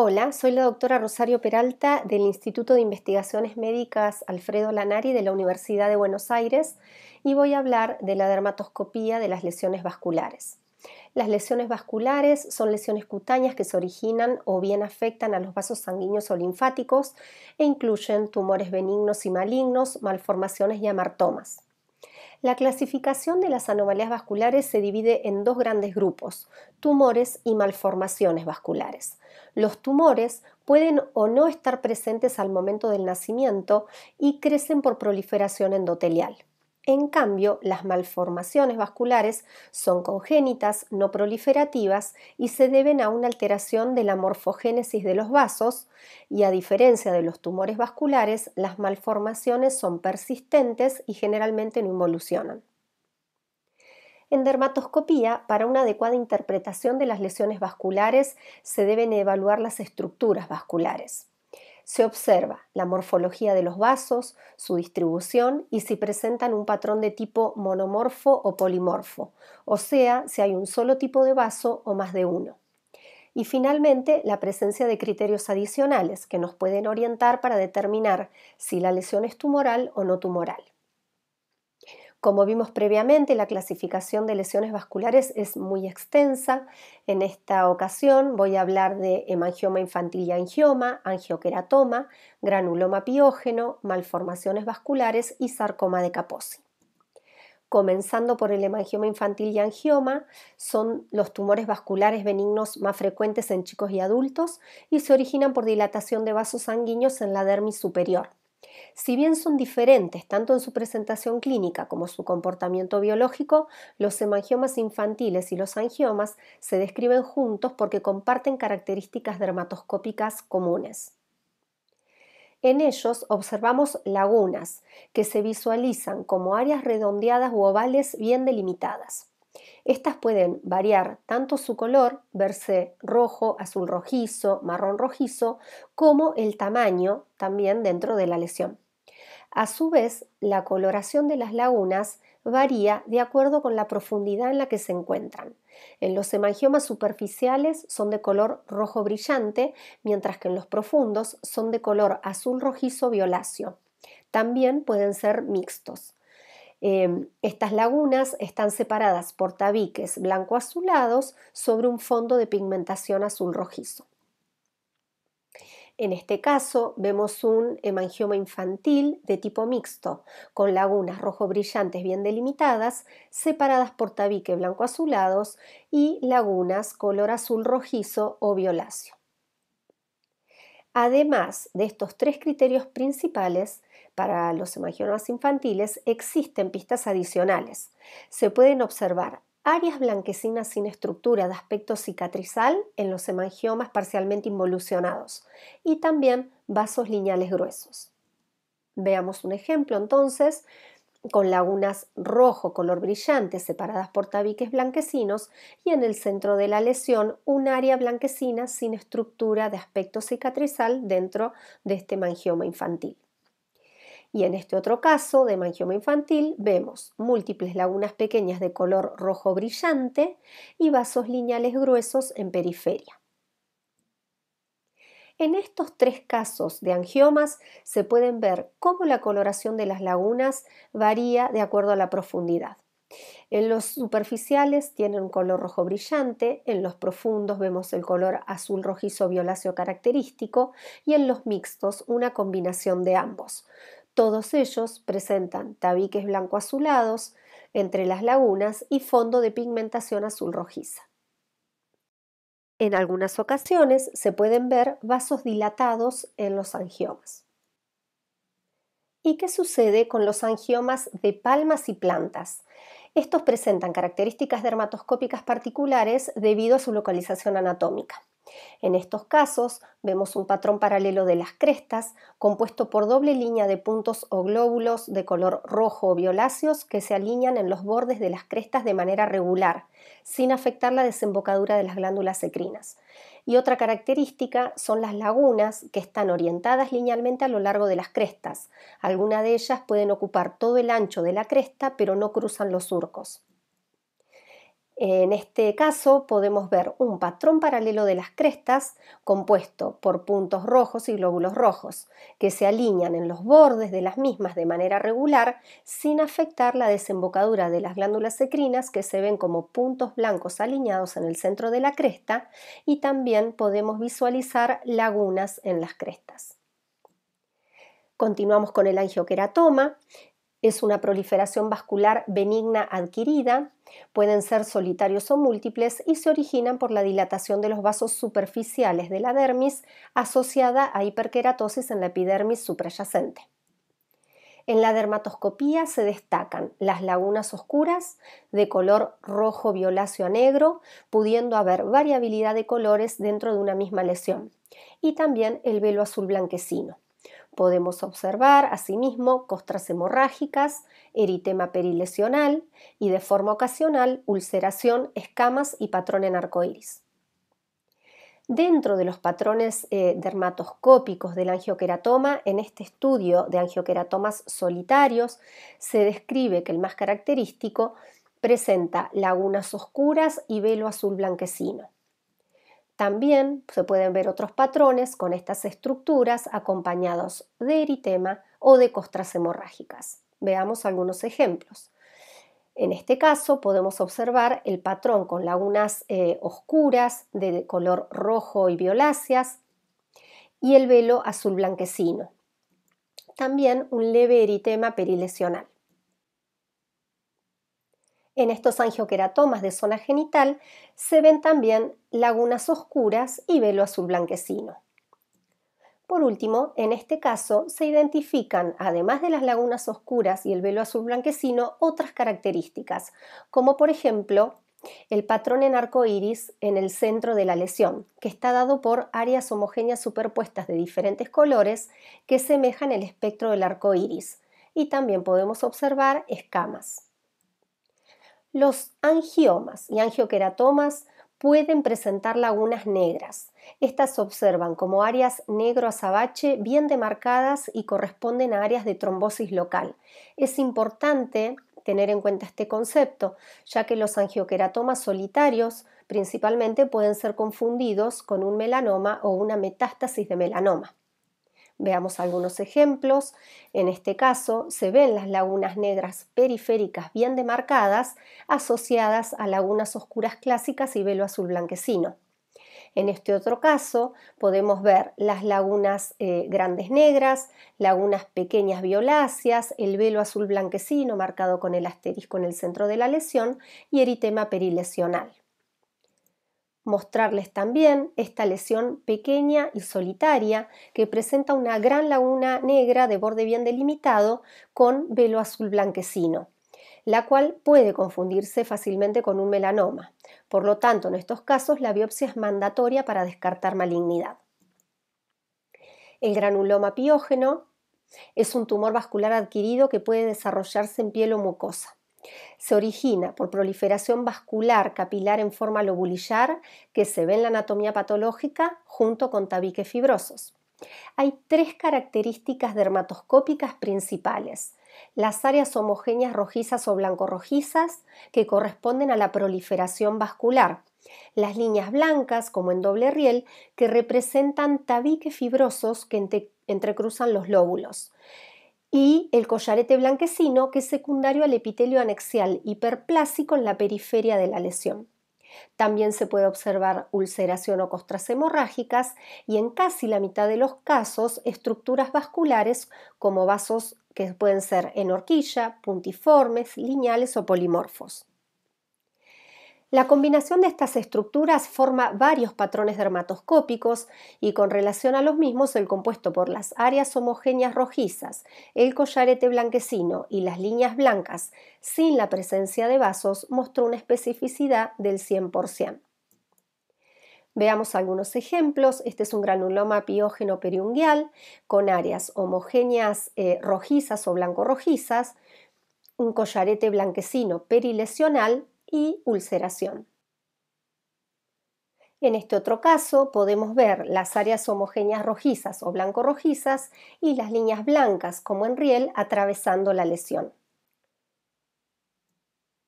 Hola, soy la doctora Rosario Peralta del Instituto de Investigaciones Médicas Alfredo Lanari de la Universidad de Buenos Aires y voy a hablar de la dermatoscopía de las lesiones vasculares. Las lesiones vasculares son lesiones cutáneas que se originan o bien afectan a los vasos sanguíneos o linfáticos e incluyen tumores benignos y malignos, malformaciones y amartomas. La clasificación de las anomalías vasculares se divide en dos grandes grupos, tumores y malformaciones vasculares. Los tumores pueden o no estar presentes al momento del nacimiento y crecen por proliferación endotelial. En cambio, las malformaciones vasculares son congénitas, no proliferativas y se deben a una alteración de la morfogénesis de los vasos y a diferencia de los tumores vasculares, las malformaciones son persistentes y generalmente no involucionan. En dermatoscopía, para una adecuada interpretación de las lesiones vasculares, se deben evaluar las estructuras vasculares se observa la morfología de los vasos, su distribución y si presentan un patrón de tipo monomorfo o polimorfo, o sea, si hay un solo tipo de vaso o más de uno. Y finalmente, la presencia de criterios adicionales que nos pueden orientar para determinar si la lesión es tumoral o no tumoral. Como vimos previamente, la clasificación de lesiones vasculares es muy extensa. En esta ocasión voy a hablar de hemangioma infantil y angioma, angioqueratoma, granuloma piógeno, malformaciones vasculares y sarcoma de Kaposi. Comenzando por el hemangioma infantil y angioma, son los tumores vasculares benignos más frecuentes en chicos y adultos y se originan por dilatación de vasos sanguíneos en la dermis superior. Si bien son diferentes tanto en su presentación clínica como su comportamiento biológico, los hemangiomas infantiles y los angiomas se describen juntos porque comparten características dermatoscópicas comunes. En ellos observamos lagunas que se visualizan como áreas redondeadas u ovales bien delimitadas. Estas pueden variar tanto su color, verse rojo, azul rojizo, marrón rojizo, como el tamaño también dentro de la lesión. A su vez, la coloración de las lagunas varía de acuerdo con la profundidad en la que se encuentran. En los hemangiomas superficiales son de color rojo brillante, mientras que en los profundos son de color azul rojizo violáceo. También pueden ser mixtos. Em, estas lagunas están separadas por tabiques blanco azulados sobre un fondo de pigmentación azul rojizo. En este caso vemos un hemangioma infantil de tipo mixto, con lagunas rojo brillantes bien delimitadas, separadas por tabique blanco azulados y lagunas color azul rojizo o violáceo. Además de estos tres criterios principales, para los hemangiomas infantiles existen pistas adicionales. Se pueden observar áreas blanquecinas sin estructura de aspecto cicatrizal en los hemangiomas parcialmente involucionados y también vasos lineales gruesos. Veamos un ejemplo entonces con lagunas rojo color brillante separadas por tabiques blanquecinos y en el centro de la lesión un área blanquecina sin estructura de aspecto cicatrizal dentro de este mangioma infantil. Y en este otro caso de mangioma infantil vemos múltiples lagunas pequeñas de color rojo brillante y vasos lineales gruesos en periferia. En estos tres casos de angiomas se pueden ver cómo la coloración de las lagunas varía de acuerdo a la profundidad. En los superficiales tienen un color rojo brillante, en los profundos vemos el color azul rojizo violáceo característico y en los mixtos una combinación de ambos. Todos ellos presentan tabiques blanco azulados entre las lagunas y fondo de pigmentación azul rojiza. En algunas ocasiones se pueden ver vasos dilatados en los angiomas. ¿Y qué sucede con los angiomas de palmas y plantas? Estos presentan características dermatoscópicas particulares debido a su localización anatómica. En estos casos vemos un patrón paralelo de las crestas compuesto por doble línea de puntos o glóbulos de color rojo o violáceos que se alinean en los bordes de las crestas de manera regular, sin afectar la desembocadura de las glándulas secrinas. Y otra característica son las lagunas que están orientadas linealmente a lo largo de las crestas. Algunas de ellas pueden ocupar todo el ancho de la cresta pero no cruzan los surcos. En este caso podemos ver un patrón paralelo de las crestas compuesto por puntos rojos y glóbulos rojos que se alinean en los bordes de las mismas de manera regular sin afectar la desembocadura de las glándulas secrinas que se ven como puntos blancos alineados en el centro de la cresta y también podemos visualizar lagunas en las crestas. Continuamos con el angioqueratoma es una proliferación vascular benigna adquirida, pueden ser solitarios o múltiples y se originan por la dilatación de los vasos superficiales de la dermis asociada a hiperqueratosis en la epidermis suprayacente. En la dermatoscopía se destacan las lagunas oscuras de color rojo violáceo a negro, pudiendo haber variabilidad de colores dentro de una misma lesión, y también el velo azul blanquecino. Podemos observar, asimismo, costras hemorrágicas, eritema perilesional y, de forma ocasional, ulceración, escamas y patrón en arcoíris. Dentro de los patrones eh, dermatoscópicos del angioqueratoma, en este estudio de angioqueratomas solitarios, se describe que el más característico presenta lagunas oscuras y velo azul blanquecino. También se pueden ver otros patrones con estas estructuras acompañados de eritema o de costras hemorrágicas. Veamos algunos ejemplos. En este caso podemos observar el patrón con lagunas eh, oscuras de color rojo y violáceas y el velo azul blanquecino. También un leve eritema perilesional. En estos angioqueratomas de zona genital se ven también lagunas oscuras y velo azul blanquecino. Por último, en este caso se identifican, además de las lagunas oscuras y el velo azul blanquecino, otras características, como por ejemplo el patrón en arco iris en el centro de la lesión, que está dado por áreas homogéneas superpuestas de diferentes colores que semejan el espectro del arco iris, y también podemos observar escamas. Los angiomas y angioqueratomas pueden presentar lagunas negras. Estas se observan como áreas negro azabache bien demarcadas y corresponden a áreas de trombosis local. Es importante tener en cuenta este concepto, ya que los angioqueratomas solitarios principalmente pueden ser confundidos con un melanoma o una metástasis de melanoma. Veamos algunos ejemplos. En este caso, se ven las lagunas negras periféricas bien demarcadas, asociadas a lagunas oscuras clásicas y velo azul blanquecino. En este otro caso podemos ver las lagunas eh, grandes negras, lagunas pequeñas violáceas, el velo azul blanquecino marcado con el asterisco en el centro de la lesión y eritema perilesional mostrarles también esta lesión pequeña y solitaria que presenta una gran laguna negra de borde bien delimitado con velo azul blanquecino, la cual puede confundirse fácilmente con un melanoma. Por lo tanto, en estos casos la biopsia es mandatoria para descartar malignidad. El granuloma piógeno es un tumor vascular adquirido que puede desarrollarse en piel o mucosa. Se origina por proliferación vascular capilar en forma lobulillar que se ve en la anatomía patológica junto con tabiques fibrosos. Hay tres características dermatoscópicas principales. Las áreas homogéneas rojizas o blanco rojizas que corresponden a la proliferación vascular. Las líneas blancas, como en doble riel, que representan tabiques fibrosos que entrecruzan los lóbulos y el collarete blanquecino que es secundario al epitelio anexial hiperplásico en la periferia de la lesión. También se puede observar ulceración o costras hemorrágicas y en casi la mitad de los casos estructuras vasculares como vasos que pueden ser en horquilla, puntiformes, lineales o polimorfos. La combinación de estas estructuras forma varios patrones dermatoscópicos y con relación a los mismos el compuesto por las áreas homogéneas rojizas, el collarete blanquecino y las líneas blancas sin la presencia de vasos mostró una especificidad del 100%. Veamos algunos ejemplos. Este es un granuloma piógeno periungual con áreas homogéneas eh, rojizas o blanco-rojizas, un collarete blanquecino perilesional y ulceración. En este otro caso podemos ver las áreas homogéneas rojizas o blanco rojizas y las líneas blancas como en riel atravesando la lesión.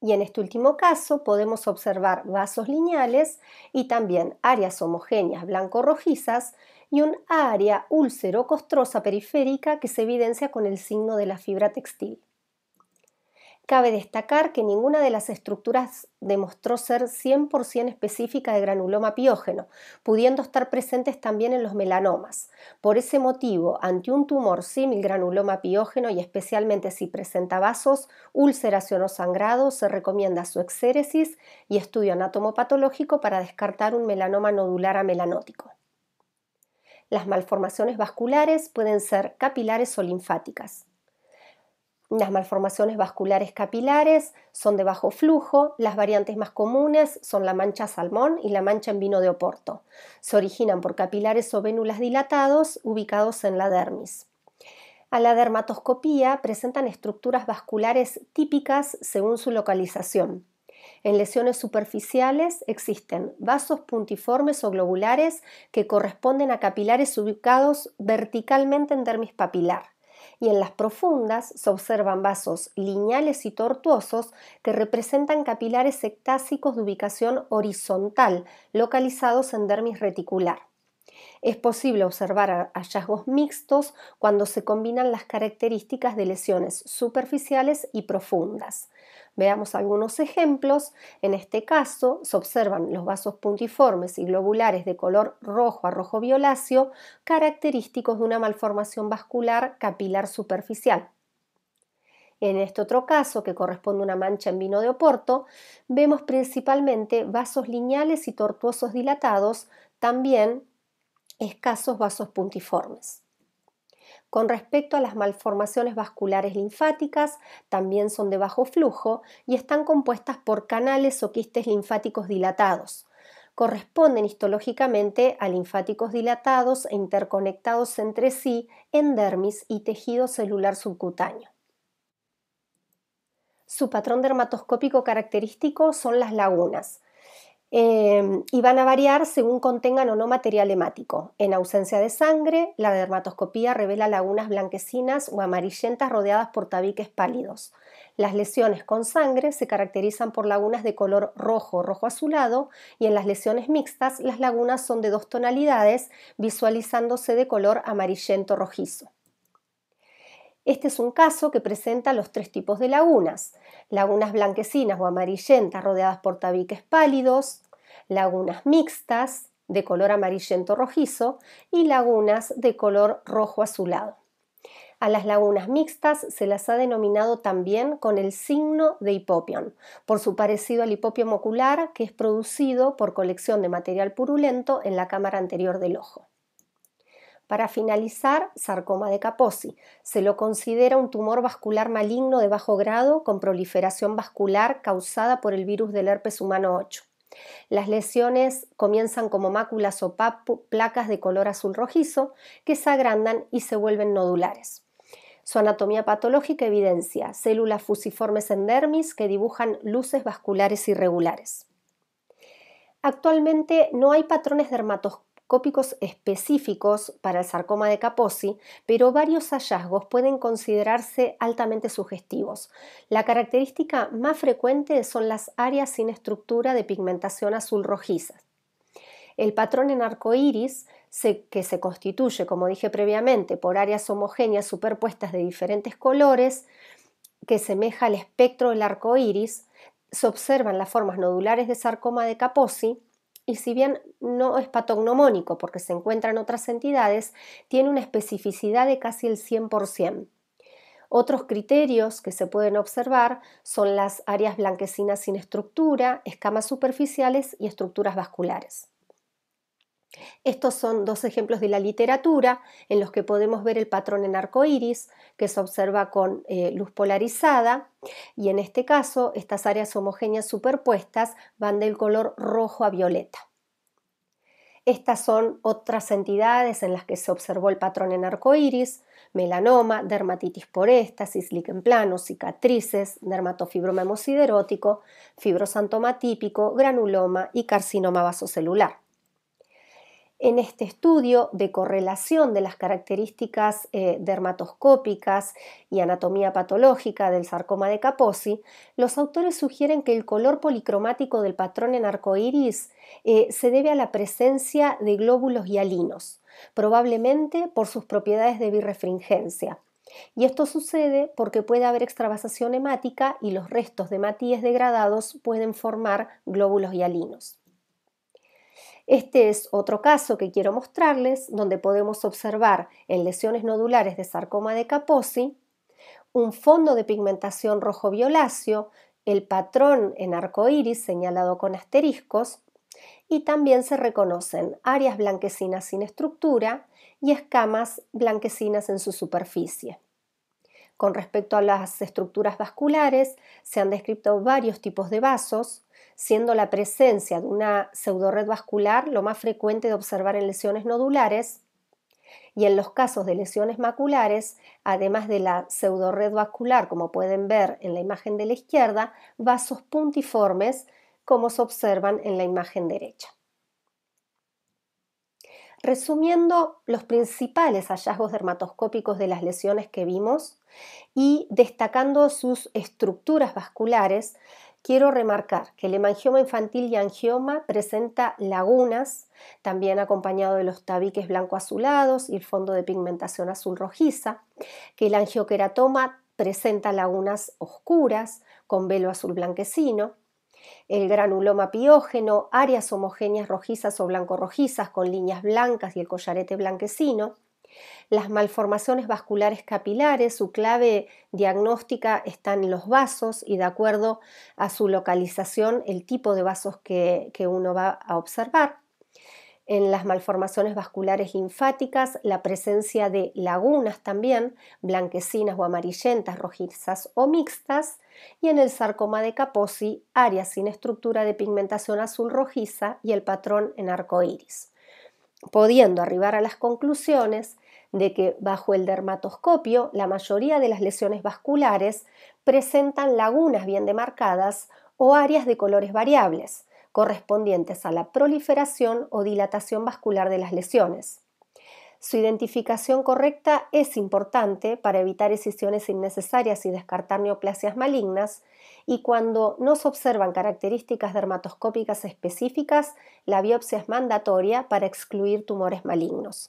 Y en este último caso podemos observar vasos lineales y también áreas homogéneas blanco-rojizas y un área úlcero-costrosa periférica que se evidencia con el signo de la fibra textil. Cabe destacar que ninguna de las estructuras demostró ser 100% específica de granuloma piógeno, pudiendo estar presentes también en los melanomas. Por ese motivo, ante un tumor símil granuloma piógeno y especialmente si presenta vasos, ulceración o sangrado, se recomienda su exéresis y estudio anatomopatológico para descartar un melanoma nodular amelanótico. Las malformaciones vasculares pueden ser capilares o linfáticas. Las malformaciones vasculares capilares son de bajo flujo, las variantes más comunes son la mancha salmón y la mancha en vino de Oporto. Se originan por capilares o vénulas dilatados ubicados en la dermis. A la dermatoscopía presentan estructuras vasculares típicas según su localización. En lesiones superficiales existen vasos puntiformes o globulares que corresponden a capilares ubicados verticalmente en dermis papilar y en las profundas se observan vasos lineales y tortuosos que representan capilares ectásicos de ubicación horizontal, localizados en dermis reticular. Es posible observar hallazgos mixtos cuando se combinan las características de lesiones superficiales y profundas. Veamos algunos ejemplos. En este caso se observan los vasos puntiformes y globulares de color rojo a rojo violáceo, característicos de una malformación vascular capilar superficial. En este otro caso, que corresponde a una mancha en vino de Oporto, vemos principalmente vasos lineales y tortuosos dilatados, también escasos vasos puntiformes. Con respecto a las malformaciones vasculares linfáticas, también son de bajo flujo y están compuestas por canales o quistes linfáticos dilatados. Corresponden histológicamente a linfáticos dilatados e interconectados entre sí en dermis y tejido celular subcutáneo. Su patrón dermatoscópico característico son las lagunas. Em, y van a variar según contengan o no material hemático. En ausencia de sangre, la dermatoscopía revela lagunas blanquecinas o amarillentas rodeadas por tabiques pálidos. Las lesiones con sangre se caracterizan por lagunas de color rojo rojo azulado y en las lesiones mixtas las lagunas son de dos tonalidades visualizándose de color amarillento rojizo. Este es un caso que presenta los tres tipos de lagunas, lagunas blanquecinas o amarillentas rodeadas por tabiques pálidos, lagunas mixtas de color amarillento rojizo y lagunas de color rojo azulado. A las lagunas mixtas se las ha denominado también con el signo de hipopión, por su parecido al hipopión ocular que es producido por colección de material purulento en la cámara anterior del ojo. Para finalizar, sarcoma de Kaposi. Se lo considera un tumor vascular maligno de bajo grado con proliferación vascular causada por el virus del herpes humano 8. Las lesiones comienzan como máculas o placas de color azul rojizo que se agrandan y se vuelven nodulares. Su anatomía patológica evidencia células fusiformes en dermis que dibujan luces vasculares irregulares. Actualmente no hay patrones dermatoscópicos específicos para el sarcoma de Kaposi, pero varios hallazgos pueden considerarse altamente sugestivos. La característica más frecuente son las áreas sin estructura de pigmentación azul rojiza. El patrón en arcoíris, que se constituye, como dije previamente, por áreas homogéneas superpuestas de diferentes colores, que semeja al espectro del iris. se observan las formas nodulares de sarcoma de Kaposi y si bien no es patognomónico porque se encuentra en otras entidades, tiene una especificidad de casi el 100%. Otros criterios que se pueden observar son las áreas blanquecinas sin estructura, escamas superficiales y estructuras vasculares. Estos son dos ejemplos de la literatura en los que podemos ver el patrón en arco iris que se observa con eh, luz polarizada y en este caso estas áreas homogéneas superpuestas van del color rojo a violeta. Estas son otras entidades en las que se observó el patrón en arco iris, melanoma, dermatitis por éstasis, liquen plano, cicatrices, dermatofibroma hemosiderótico, típico, granuloma y carcinoma vasocelular en este estudio de correlación de las características eh, dermatoscópicas y anatomía patológica del sarcoma de Kaposi, los autores sugieren que el color policromático del patrón en arcoíris eh, se debe a la presencia de glóbulos hialinos, probablemente por sus propiedades de birrefringencia. Y esto sucede porque puede haber extravasación hemática y los restos de matíes degradados pueden formar glóbulos hialinos. Este es otro caso que quiero mostrarles, donde podemos observar en lesiones nodulares de sarcoma de Kaposi un fondo de pigmentación rojo-violáceo, el patrón en arco iris señalado con asteriscos, y también se reconocen áreas blanquecinas sin estructura y escamas blanquecinas en su superficie. Con respecto a las estructuras vasculares, se han descrito varios tipos de vasos, siendo la presencia de una pseudored vascular lo más frecuente de observar en lesiones nodulares y en los casos de lesiones maculares, además de la pseudored vascular, como pueden ver en la imagen de la izquierda, vasos puntiformes, como se observan en la imagen derecha. Resumiendo los principales hallazgos dermatoscópicos de las lesiones que vimos y destacando sus estructuras vasculares, Quiero remarcar que el hemangioma infantil y angioma presenta lagunas, también acompañado de los tabiques blanco-azulados y el fondo de pigmentación azul rojiza, que el angioqueratoma presenta lagunas oscuras con velo azul blanquecino, el granuloma piógeno, áreas homogéneas rojizas o blanco-rojizas con líneas blancas y el collarete blanquecino, las malformaciones vasculares capilares, su clave diagnóstica están en los vasos y de acuerdo a su localización el tipo de vasos que, uno va a observar. En las malformaciones vasculares linfáticas, la presencia de lagunas también, blanquecinas o amarillentas, rojizas o mixtas, y en el sarcoma de Kaposi, áreas sin estructura de pigmentación azul rojiza y el patrón en arco iris, pudiendo arribar a las conclusiones de que bajo el dermatoscopio la mayoría de las lesiones vasculares presentan lagunas bien demarcadas o áreas de colores variables, correspondientes a la proliferación o dilatación vascular de las lesiones. Su identificación correcta es importante para evitar escisiones innecesarias y descartar neoplasias malignas, y cuando no se observan características dermatoscópicas específicas, la biopsia es mandatoria para excluir tumores malignos.